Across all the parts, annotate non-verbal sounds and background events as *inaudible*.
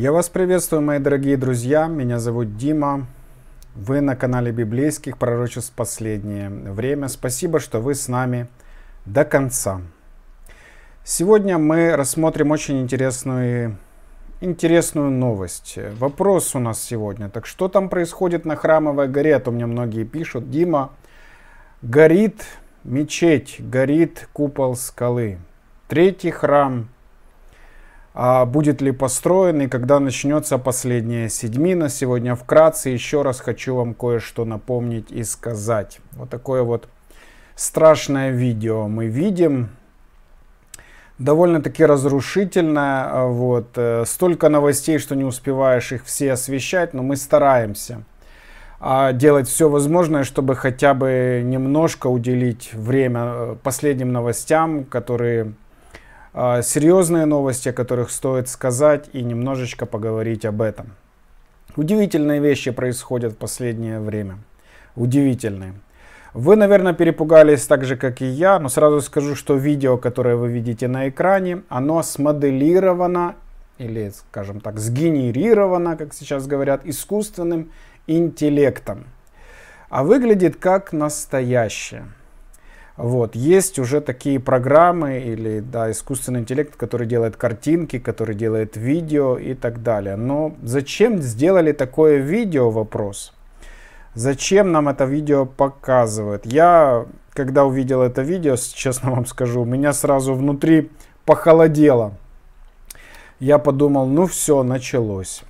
Я вас приветствую, мои дорогие друзья. Меня зовут Дима. Вы на канале библейских пророчеств «Последнее время». Спасибо, что вы с нами до конца. Сегодня мы рассмотрим очень интересную, интересную новость. Вопрос у нас сегодня. Так что там происходит на Храмовой горе? А то мне многие пишут. Дима, горит мечеть, горит купол скалы. Третий храм – а будет ли построен и когда начнется последняя седьмина. Сегодня вкратце еще раз хочу вам кое-что напомнить и сказать. Вот такое вот страшное видео мы видим. Довольно-таки разрушительное. А, вот. Э, столько новостей, что не успеваешь их все освещать, но мы стараемся а, делать все возможное, чтобы хотя бы немножко уделить время э, последним новостям, которые а, серьезные новости, о которых стоит сказать и немножечко поговорить об этом. Удивительные вещи происходят в последнее время. Удивительные. Вы, наверное, перепугались так же, как и я, но сразу скажу, что видео, которое вы видите на экране, оно смоделировано или, скажем так, сгенерировано, как сейчас говорят, искусственным интеллектом. А выглядит как настоящее. Вот. Есть уже такие программы или да, искусственный интеллект, который делает картинки, который делает видео и так далее. Но зачем сделали такое видео вопрос? Зачем нам это видео показывают? Я, когда увидел это видео, честно вам скажу, у меня сразу внутри похолодело. Я подумал, ну все, началось.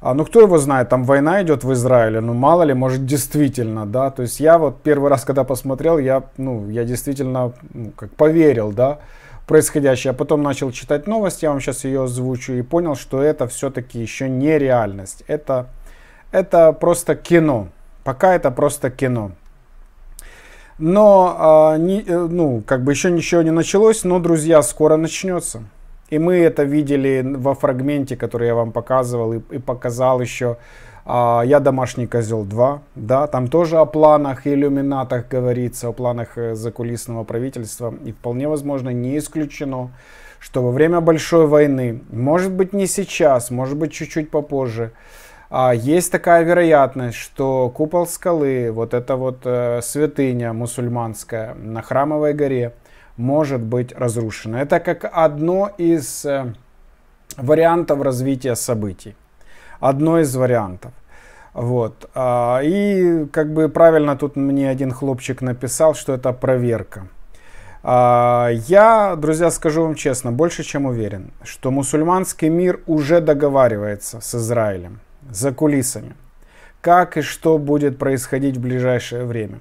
А, ну, кто его знает, там война идет в Израиле, ну, мало ли, может, действительно, да. То есть я вот первый раз, когда посмотрел, я, ну, я действительно, ну, как поверил, да, происходящее. А потом начал читать новость, я вам сейчас ее озвучу, и понял, что это все-таки еще не реальность. Это, это просто кино. Пока это просто кино. Но, а, не, э, ну, как бы еще ничего не началось, но, друзья, скоро начнется. И мы это видели во фрагменте, который я вам показывал и, и показал еще. А, я домашний козел 2, да, там тоже о планах и иллюминатах говорится, о планах э, закулисного правительства. И вполне возможно, не исключено, что во время большой войны, может быть не сейчас, может быть чуть-чуть попозже, а, есть такая вероятность, что купол скалы, вот эта вот э, святыня мусульманская на Храмовой горе – может быть разрушена. Это как одно из э, вариантов развития событий. Одно из вариантов. Вот. А, и как бы правильно тут мне один хлопчик написал, что это проверка. А, я, друзья, скажу вам честно, больше чем уверен, что мусульманский мир уже договаривается с Израилем за кулисами, как и что будет происходить в ближайшее время.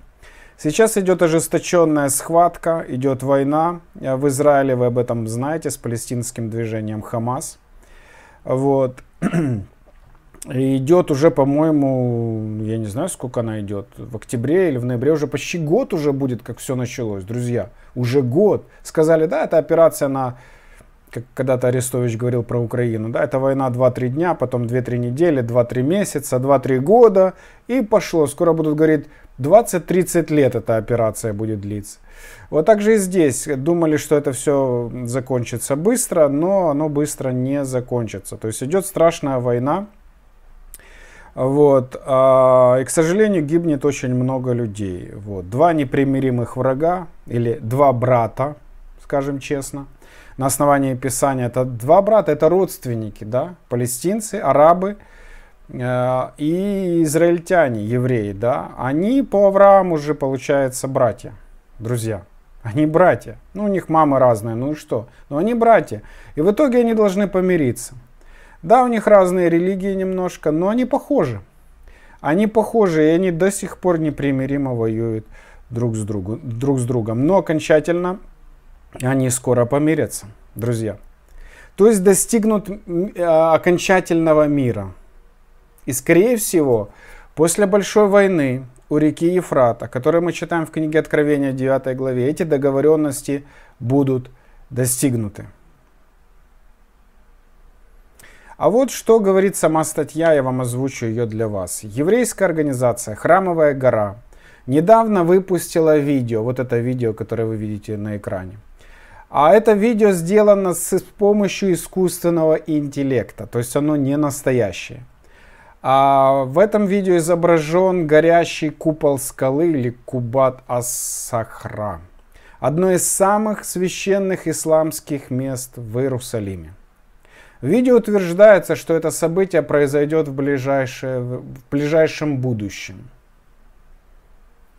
Сейчас идет ожесточенная схватка, идет война э, в Израиле, вы об этом знаете, с палестинским движением Хамас. Вот. идет уже, по-моему, я не знаю, сколько она идет, в октябре или в ноябре, уже почти год уже будет, как все началось, друзья. Уже год. Сказали, да, это операция на, как когда-то Арестович говорил про Украину, да, это война 2-3 дня, потом 2-3 недели, 2-3 месяца, 2-3 года, и пошло. Скоро будут говорить, 20-30 лет эта операция будет длиться. Вот так же и здесь. Думали, что это все закончится быстро, но оно быстро не закончится. То есть идет страшная война. Вот. А, и, к сожалению, гибнет очень много людей. Вот. Два непримиримых врага или два брата, скажем честно, на основании Писания. Это два брата, это родственники, да, палестинцы, арабы – Э, и израильтяне, евреи, да, они по Аврааму же, получается, братья, друзья. Они братья. Ну, у них мамы разные, ну и что? Но они братья. И в итоге они должны помириться. Да, у них разные религии немножко, но они похожи. Они похожи, и они до сих пор непримиримо воюют друг с, другу, друг с другом. Но окончательно они скоро помирятся, друзья. То есть достигнут э, окончательного мира – и скорее всего, после Большой войны у реки Ефрата, которую мы читаем в книге Откровения 9 главе, эти договоренности будут достигнуты. А вот что говорит сама статья, я вам озвучу ее для вас. Еврейская организация «Храмовая гора» недавно выпустила видео, вот это видео, которое вы видите на экране. А это видео сделано с, с помощью искусственного интеллекта, то есть оно не настоящее. А в этом видео изображен горящий купол скалы или Кубат Ас-Сахра. Одно из самых священных исламских мест в Иерусалиме. В видео утверждается, что это событие произойдет в, ближайшее, в ближайшем будущем.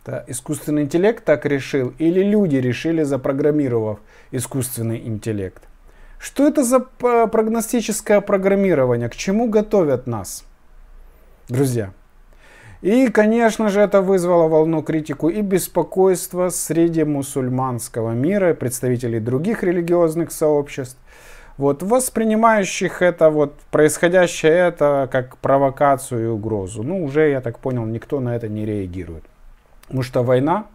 Это искусственный интеллект так решил или люди решили, запрограммировав искусственный интеллект? Что это за прогностическое программирование? К чему готовят нас? друзья. И, конечно же, это вызвало волну критику и беспокойства среди мусульманского мира, представителей других религиозных сообществ, вот, воспринимающих это, вот, происходящее это как провокацию и угрозу. Ну, уже, я так понял, никто на это не реагирует. Потому что война,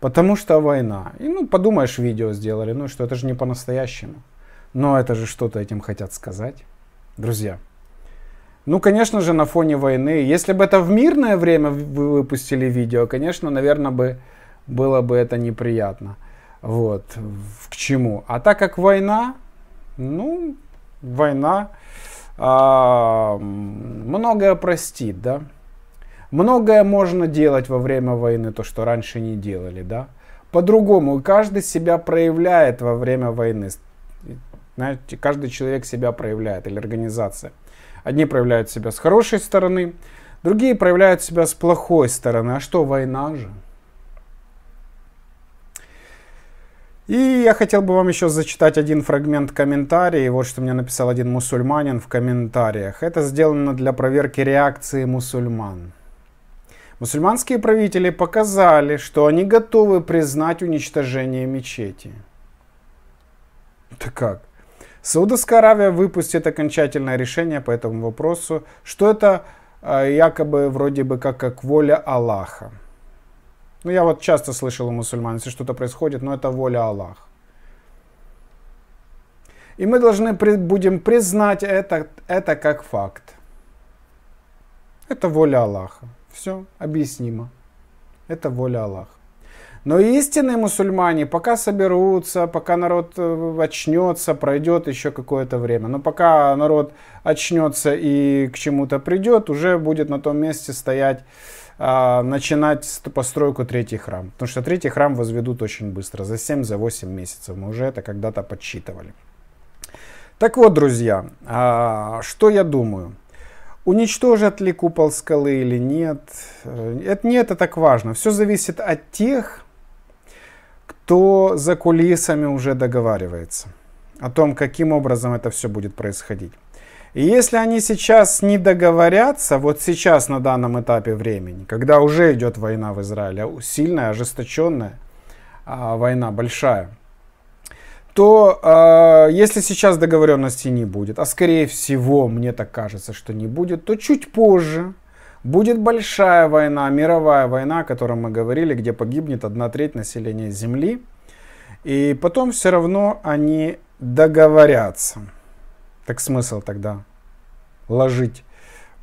потому что война. И, ну, подумаешь, видео сделали, ну, что это же не по-настоящему. Но это же что-то этим хотят сказать. Друзья, ну, конечно же, на фоне войны. Если бы это в мирное время вы выпустили видео, конечно, наверное, бы было бы это неприятно. Вот, к чему. А так как война, ну, война а, многое простит, да. Многое можно делать во время войны, то, что раньше не делали, да. По-другому, каждый себя проявляет во время войны. Знаете, каждый человек себя проявляет или организация. Одни проявляют себя с хорошей стороны, другие проявляют себя с плохой стороны. А что, война же? И я хотел бы вам еще зачитать один фрагмент комментария. Вот что мне написал один мусульманин в комментариях. Это сделано для проверки реакции мусульман. Мусульманские правители показали, что они готовы признать уничтожение мечети. Это как? Саудовская Аравия выпустит окончательное решение по этому вопросу, что это а, якобы вроде бы как, как воля Аллаха. Ну, я вот часто слышал у мусульман, если что-то происходит, но это воля Аллаха. И мы должны будем признать это, это как факт. Это воля Аллаха. Все объяснимо. Это воля Аллаха. Но истинные мусульмане пока соберутся, пока народ э, очнется, пройдет еще какое-то время. Но пока народ очнется и к чему-то придет, уже будет на том месте стоять а, начинать постройку третий храм. Потому что третий храм возведут очень быстро, за 7-8 за месяцев. Мы уже это когда-то подсчитывали. Так вот, друзья, а, что я думаю? Уничтожат ли купол скалы или нет? Э, это не это так важно. Все зависит от тех, кто за кулисами уже договаривается о том, каким образом это все будет происходить. И если они сейчас не договорятся, вот сейчас на данном этапе времени, когда уже идет война в Израиле, сильная, ожесточенная а, война, большая, то а, если сейчас договоренности не будет, а скорее всего, мне так кажется, что не будет, то чуть позже, Будет большая война, мировая война, о которой мы говорили, где погибнет одна треть населения Земли. И потом все равно они договорятся. Так смысл тогда ложить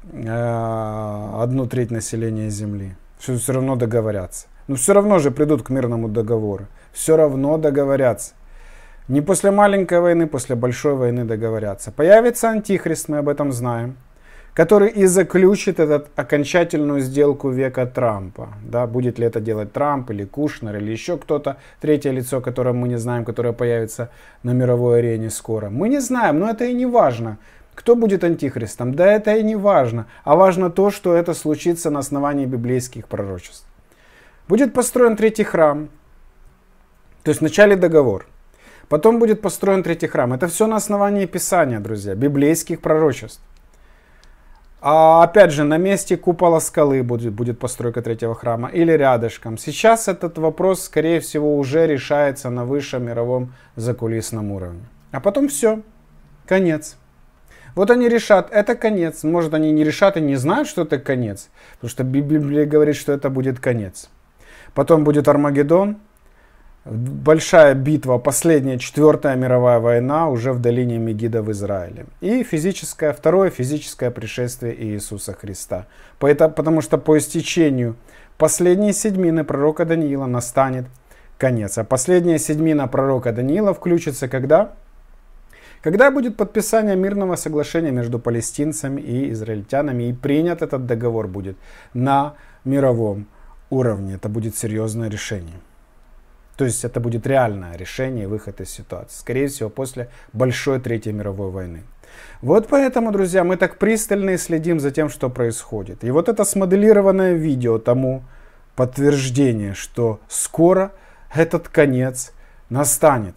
э, одну треть населения Земли? Все, все равно договорятся. Но все равно же придут к мирному договору. Все равно договорятся. Не после маленькой войны, после большой войны договорятся. Появится антихрист, мы об этом знаем который и заключит этот окончательную сделку века Трампа. Да, будет ли это делать Трамп или Кушнер или еще кто-то, третье лицо, которое мы не знаем, которое появится на мировой арене скоро. Мы не знаем, но это и не важно. Кто будет антихристом? Да это и не важно. А важно то, что это случится на основании библейских пророчеств. Будет построен третий храм. То есть вначале договор. Потом будет построен третий храм. Это все на основании Писания, друзья, библейских пророчеств. А опять же, на месте купола скалы будет, будет постройка третьего храма или рядышком. Сейчас этот вопрос, скорее всего, уже решается на высшем мировом закулисном уровне. А потом все, конец. Вот они решат, это конец. Может, они не решат и не знают, что это конец. Потому что Библия говорит, что это будет конец. Потом будет Армагеддон, большая битва, последняя четвертая мировая война уже в долине Мегида в Израиле. И физическое, второе физическое пришествие Иисуса Христа. потому что по истечению последней седьмины пророка Даниила настанет конец. А последняя седьмина пророка Даниила включится когда? Когда будет подписание мирного соглашения между палестинцами и израильтянами и принят этот договор будет на мировом уровне. Это будет серьезное решение. То есть это будет реальное решение и выход из ситуации. Скорее всего, после большой Третьей мировой войны. Вот поэтому, друзья, мы так пристально и следим за тем, что происходит. И вот это смоделированное видео тому подтверждение, что скоро этот конец настанет.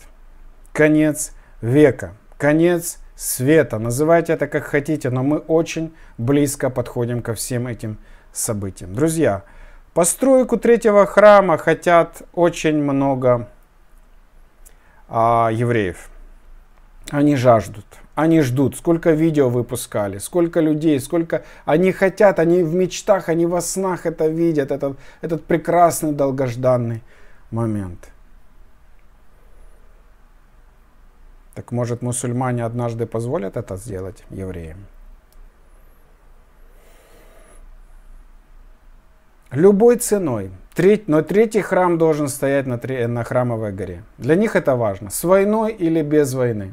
Конец века, конец света. Называйте это как хотите, но мы очень близко подходим ко всем этим событиям. Друзья, Постройку третьего храма хотят очень много а, евреев. Они жаждут, они ждут, сколько видео выпускали, сколько людей, сколько они хотят, они в мечтах, они во снах это видят, этот, этот прекрасный долгожданный момент. Так может мусульмане однажды позволят это сделать евреям? Любой ценой. Треть, но третий храм должен стоять на, на храмовой горе. Для них это важно. С войной или без войны.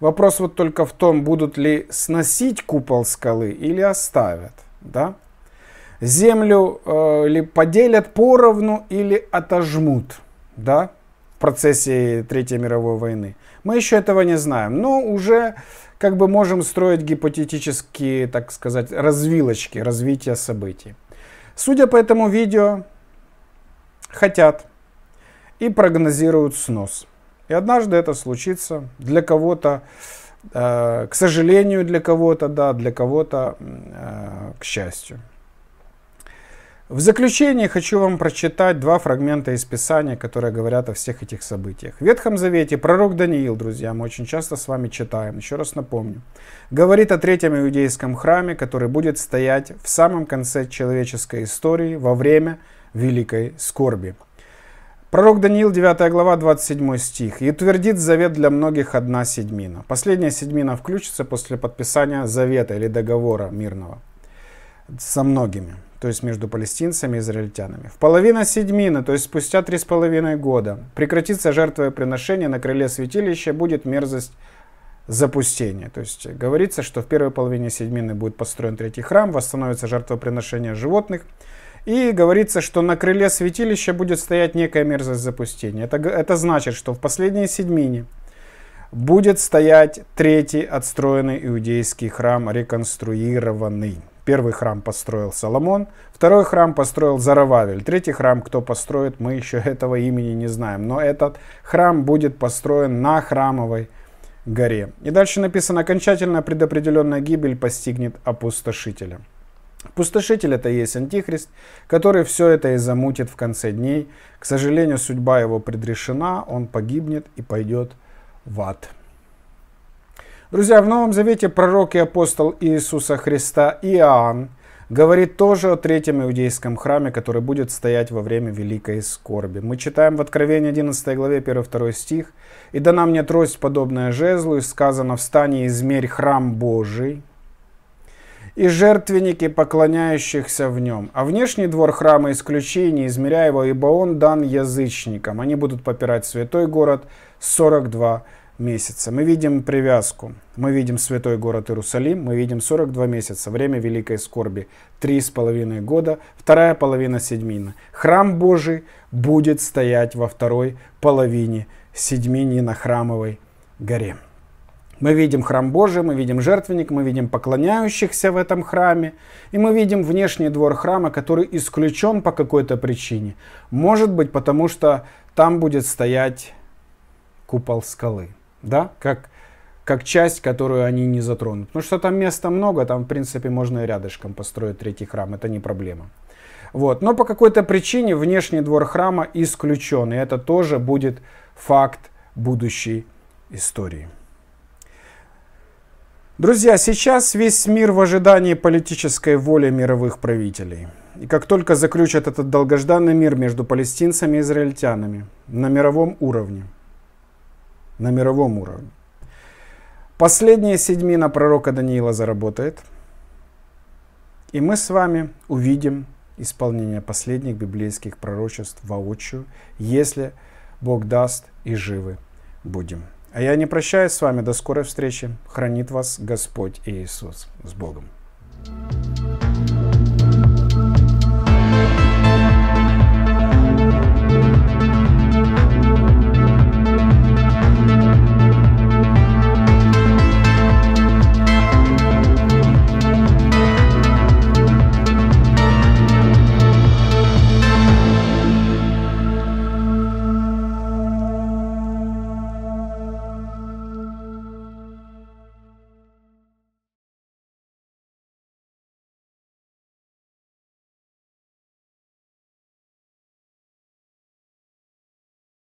Вопрос вот только в том, будут ли сносить купол скалы или оставят. Да? Землю э, ли поделят поровну или отожмут да? в процессе Третьей мировой войны. Мы еще этого не знаем, но уже как бы можем строить гипотетические, так сказать, развилочки развития событий. Судя по этому видео, хотят и прогнозируют снос. И однажды это случится для кого-то, э, к сожалению, для кого-то, да, для кого-то, э, к счастью. В заключение хочу вам прочитать два фрагмента из Писания, которые говорят о всех этих событиях. В Ветхом Завете пророк Даниил, друзья, мы очень часто с вами читаем, еще раз напомню, говорит о третьем иудейском храме, который будет стоять в самом конце человеческой истории во время великой скорби. Пророк Даниил, 9 глава, 27 стих. «И утвердит завет для многих одна седьмина». Последняя седьмина включится после подписания завета или договора мирного со многими то есть между палестинцами и израильтянами. В половина седьмины, то есть спустя три с половиной года, прекратится жертвоприношение на крыле святилища, будет мерзость запустения. То есть говорится, что в первой половине седьмины будет построен третий храм, восстановится жертвоприношение животных, и говорится, что на крыле святилища будет стоять некая мерзость запустения. Это, это значит, что в последней седьмине будет стоять третий отстроенный иудейский храм, реконструированный. Первый храм построил Соломон, второй храм построил Зарававель, третий храм кто построит, мы еще *laughs* этого имени не знаем. Но этот храм будет построен на храмовой горе. И дальше написано, окончательно предопределенная гибель постигнет опустошителя. Пустошитель это и есть антихрист, который все это и замутит в конце дней. К сожалению, судьба его предрешена, он погибнет и пойдет в ад. Друзья, в Новом Завете пророк и апостол Иисуса Христа Иоанн говорит тоже о третьем иудейском храме, который будет стоять во время великой скорби. Мы читаем в Откровении 11 главе 1-2 стих. «И дана мне трость, подобная жезлу, и сказано, встань и измерь храм Божий, и жертвенники, поклоняющихся в нем. А внешний двор храма исключи, не измеряя его, ибо он дан язычникам. Они будут попирать святой город 42 месяца. Мы видим привязку. Мы видим святой город Иерусалим, мы видим 42 месяца, время Великой Скорби, три с половиной года, вторая половина седьмина. Храм Божий будет стоять во второй половине седьмини на Храмовой горе. Мы видим храм Божий, мы видим жертвенник, мы видим поклоняющихся в этом храме, и мы видим внешний двор храма, который исключен по какой-то причине. Может быть, потому что там будет стоять купол скалы да, как, как часть, которую они не затронут. Потому что там места много, там, в принципе, можно и рядышком построить третий храм, это не проблема. Вот. Но по какой-то причине внешний двор храма исключен, и это тоже будет факт будущей истории. Друзья, сейчас весь мир в ожидании политической воли мировых правителей. И как только заключат этот долгожданный мир между палестинцами и израильтянами на мировом уровне, на мировом уровне. Последняя седьмина пророка Даниила заработает, и мы с вами увидим исполнение последних библейских пророчеств воочию, если Бог даст и живы будем. А я не прощаюсь с вами. До скорой встречи. Хранит вас Господь Иисус. С Богом. thank you